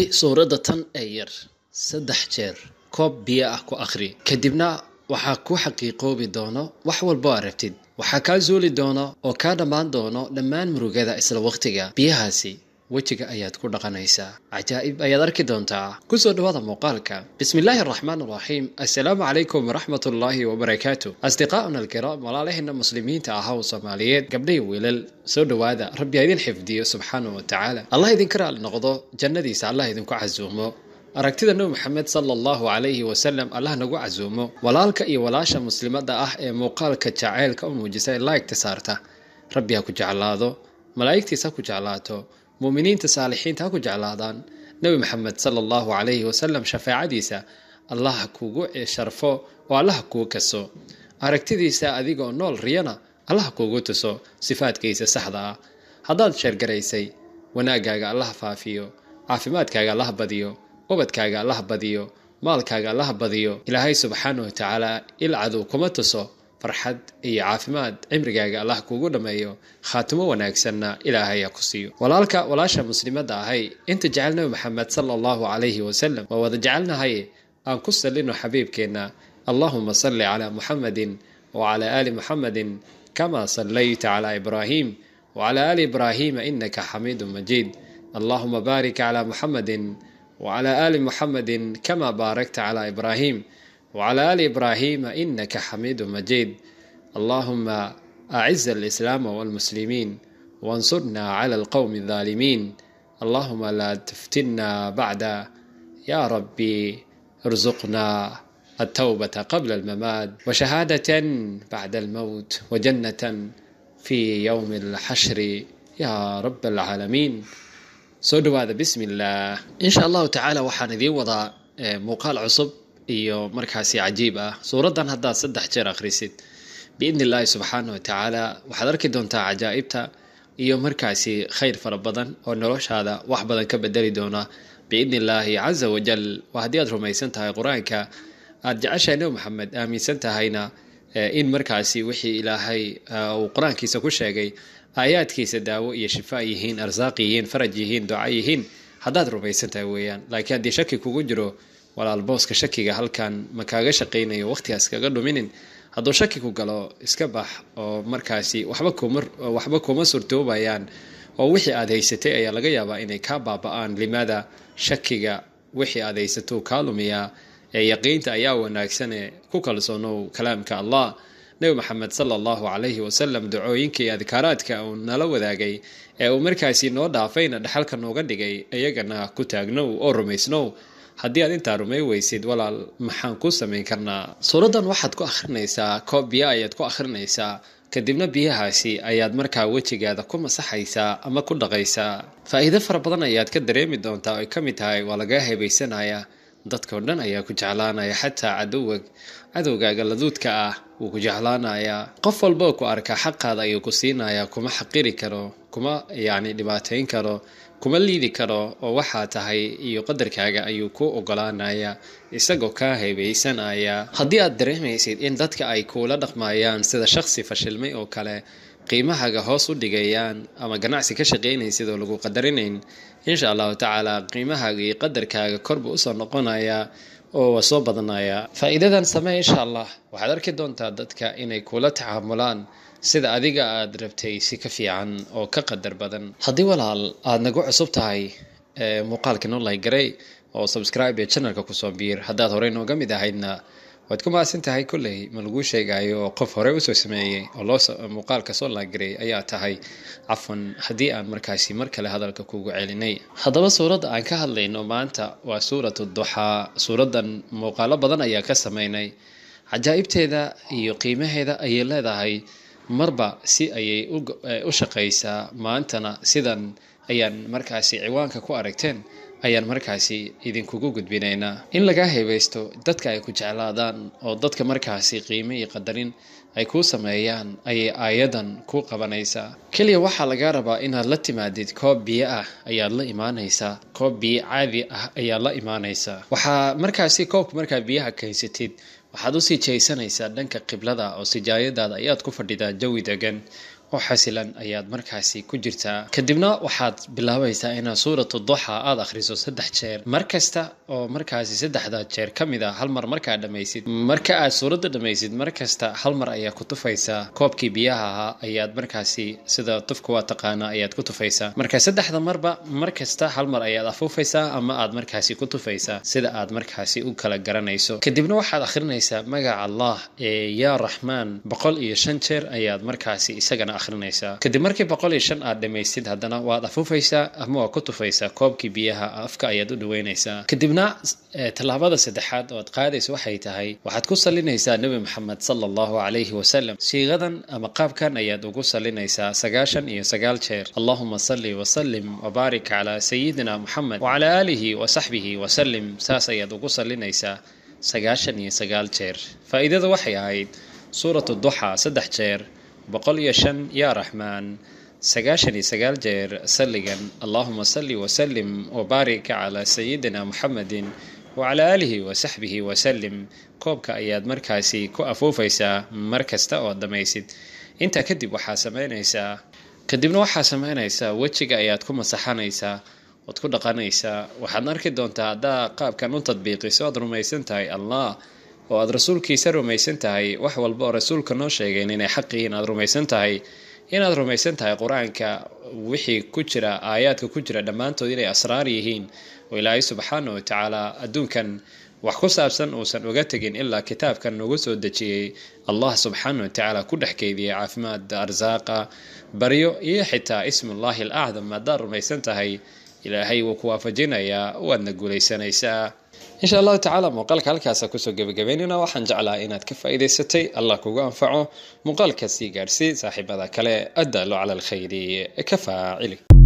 akhri suuradda tan ee yar saddex jeer koob biyo ah ku akhri kadibna waxaa ku xaqiiqoobi doono wax walbo aa rabtid waxaa kaa suuli doono oo kaa dhammaan doono dhammaan murugada isla wakhtiga biyahaasi wejiga ayaad ku dhaqanaysaa cajaa'ib ayaad arki doontaa kusoo dhawaada muuqaalka bismillaahi araxmaan araxiim assalaamu calaykum waraxmat ullaahi wabarakaatu asdiqaa'una alkiraam walaalaheenna muslimiinta ahaw soomaaliyeed gabdhay wiilal soo dhawaada rabbi ha idin xifdiyo subxaana wa tacaala allah idinka raali noqdo jannadiisa allah idinku casuumo aragtida nebi maxamed sala allahu calayhi wasalam allah nagu casuumo walaalka iyo walaasha muslimada ah ee muuqaalka jaceylka u muujisa ee laa'igta saarta rabbi ha ku jeclaado malaa'igtiis ha ku jeclaato muuminiinta saalixiinta ha ku jeclaadaan nebi maxamed sala allahu calayhi wasalam shafaacadiisa allaha kugu sharfo oo allaha kuu kaso aragtidiisa adigoo nool riyana allaha kugu tuso sifaadkiisa saxda ah haddaad sheergaraysay wanaaggaaga allaha faafiyo caafimaadkaaga allaha badiyo ubadkaaga allaha badiyo maalkaaga allaha badiyo ilaahay subxaanah wa tacaala il ilcaduu kuma tuso farxad iyo caafimaad cimrigaaga allah kuugu dhammeeyo khaatimo wanaagsanna ilaahaya ku siiyo walaalka walaasha muslimadda ahay inta jecel nebi maxamed sala allahu calayhi wasalam waa wada jecelnahay aan ku sallino xabiibkeenna allahuma salli calaa muxamedin wa calaa aali muxamedin kama sallayta calaa ibraahim wa aali ibraahiima innaka xamiidun majiid allahuma baarik calaa muxamedin wa aali muxamedin kama baarakta calaa ibraahim وعلى ال ابراهيم انك حميد مجيد اللهم اعز الاسلام والمسلمين وانصرنا على القوم الظالمين اللهم لا تفتنا بعد يا ربي ارزقنا التوبة قبل الممات وشهادة بعد الموت وجنة في يوم الحشر يا رب العالمين سودوا هذا بسم الله إن شاء الله تعالى وحان ذي وضع آه، مقال عصب iyo markaasi cajiib ah suuraddan haddaad saddex jeer akhrisid biidni illaahi subxaana wa tacaala waxaad arki doontaa cajaa'ibta iyo markaasi khayr fara badan oo noloshaada wax badan ka bedeli doona biidni illaahi casa wajal haddii aad rumaysan tahay qur-aanka aada jeceshahay nebi maxamed aaminsan tahayna eh, in markaasi wixii ilaahay eh, uu qur-aankiisa ku sheegay aayaadkiisa daawo iyo shifaa yihiin arsaaq yihiin faraj yihiin duca yihiin haddaad rumaysan tahay weeyaan laakiin haddii shaki kugu jiro walaal booska shakiga halkan ma kaaga shaqaynayo waqtigaas kaga dhuminin hadduu shaki ku galo iska bax oo markaasi waxba kuma waxba kuma surtoobayaan oo wixii aada haysatay ayaa laga yaabaa inay kaa baaba-aan limaada shakiga wixii aada haysatou kaa lumiyaa ee yaqiinta ayaa wanaagsane ku kalsoonow kalaamka allah nebi maxamed sala allahu calayhi wasalam ducooyinkii adkaaraadka uu nala wadaagay ee uu markaasi noo dhaafayna dhexalka nooga dhigay iyagana ku taagnow oo rumaysnow haddii aad intaa rumay weysid walaal maxaan ku samayn karnaa suuraddan waxaad ku akhrinaysaa koob biyo ayaad ku akhrinaysaa kadibna biyahaasi ayaad markaa wejigaada ku masaxaysaa ama ku dhaqaysaa faa'iido fara badan ayaad ka dareemi doontaa oy ka mid tahay waa lagaa hebaysanaya dadkao dhan ayaa ku jeclaanaya xataa cadowag cadowgaaga laduudka ah wuu ku jeclaanayaa qof walboo ku arkaa xaqaada ayuu ku siinayaa kuma xaqiri karo kuma yacni dhibaateyn karo kuma liidi karo oo waxaa tahay iyo qadarkaaga ayuu ku ogolaanaya isagoo kaa hebaysanaya haddii aad dareemaysid in dadka ay kuula dhaqmayaan sida shaqsi fashilmay oo kale qiimahaga hoos u dhigayaan ama ganacsi ka shaqaynaysid oo lagu qadarinayn insha allahu tacaala qiimahaga iyo qadarkaaga korba usoo noqonayaa oo waa soo badanayaa faa'iidadan samee insha allah waxaad arki doontaa dadka inay kula tacaamulaan sida adiga aad rabtay si ka fiican oo ka qadar badan haddii walaal aada nagu cusub tahay muuqaalka noo lahgaray oo subscribe ee channelka kusoo biir haddaad horey nooga mid ahaydna waad ku maasin tahay kolley ma laguu sheegayo qof horey usoo sameeyey oo loomuuqaal soo laagiray ayaa tahay cafan haddii aan markaasi mar kale hadalka kugu celinay haddaba suuradda aan ka hadlayno maanta waa suuratu duxaa suuraddan muuqaalo badan ayaa ka sameynay cajaa'ibteeda iyo qiimaheeda ayay leedahay marba si ayay u shaqaysaa maantana sidan ayaan markaasi ciwaanka ku aragteen ayaan markaasi idinkugu gudbinaynaa in lagaa heebeysto dadka ay ku jeclaadaan oo dadka markaasi qiimo iyo qadarin ay kuu sameeyaan ayay aayadan ku qabanaysaa keliya waxaa lagaa rabaa inaad la timaadid koob biyo ah ayaad la imaanaysaa koob biyo caadi ah ayaad la imaanaysaa waxaa markaasi koobka markaa biyaha kaysatid waxaad usii sii jaysanaysaa dhanka qiblada oo sijaayadaada ayaad ku fadhidaa jawi degan oo xasilan ayaad markaasi ku jirtaa kadibna waxaad bilaabaysaa inaad suuratu duxa aad akhriso saddex jeer mar kasta oo markaasi saddexdaa jeer ka mid a ah, hal mar markaa dhammaysid marka aad suuradda dhammaysid mar kasta hal mar ayaa ku tufaysaa koobkii biyaha ahaa ayaad markaasi sida tufka waa taqaanaa ayaad ku tufaysaa marka saddexda marba mar kasta hal mar ayaad afuufaysaa ama aad markaasi ku tufaysaa sida aad markaasi u kala garanayso kadibna waxaad akhrinaysaa magaca allah ee yaa raxmaan boqol iyo shan jeer ayaad markaasi isagana akhrinaysaa kadib markii boqol iyo shan aad dhamaysid haddana waad afuufaysaa ama waa ku tufaysaa koobkii biyaha afka ayaad u dhaweynaysaa kadibna e, tallaabada saddexaad oo aad qaadayso waxay tahay waxaad ku salinaysaa nebi maxamed sala allahu calayhi wasalam siiqadan ama qaabkan ayaad ugu salinaysaa sagaashan iyo sagaal jeer allahuma salli wasalim wabaarik calaa sayidina moxamed wacalaa aalihi wasaxbihi wasalim saas ayaad ugu salinaysaa sagaashan iyo sagaal jeer faa'iidada waxay ahayd suuratu duxaa saddex jeer boqol-iyo shan yaa raxmaan sagaashan iyo sagaal jeer salligan allahuma salli wasalim wabaarik calaa sayidina muxamedin wacalaa aalihi wasaxbihi wasalim koobka ayaad markaasi ku afuufaysaa mar kasta oo dhamaysid intaa kadib waxaa samaynaysaa kadibna waxaa samaynaysaa wejiga ayaad ku masaxanaysaa ood ku dhaqanaysaa waxaadna arki doontaa haddaa qaabkan u tadbiiqiso oad rumaysan tahay allah oo aad rasuulkiisa rumaysan tahay wax walba oo rasuulka noo sheegayn inay xaq yihiin aad rumaysan tahay inaad rumaysan tahay qur-aanka wixii ku jira aayaadka ku jira dhammaantood inay asraar yihiin oo ilaahay subxaana wa tacaala adduunkan wax ku saabsan uusan uga tegin ilaa kitaabkan nagu soo dejiyey allah subxaana wa tacaala ku dhex keydiyay caafimaada arsaaqa baryo iyo xitaa ismullaahi alacdam haddaad rumaysan tahay ilaahay wuu ku waafajinayaa waadna guulaysanaysaa insha allahu tacaala muuqaalka halkaasa kusoo gebagabeynayna waxaan jeclaha inaad ka faa'idaysatay allah kugu anfaco muuqaalkaasii gaarsii saaxiibada kale addaallo cala alkhayri ka faacili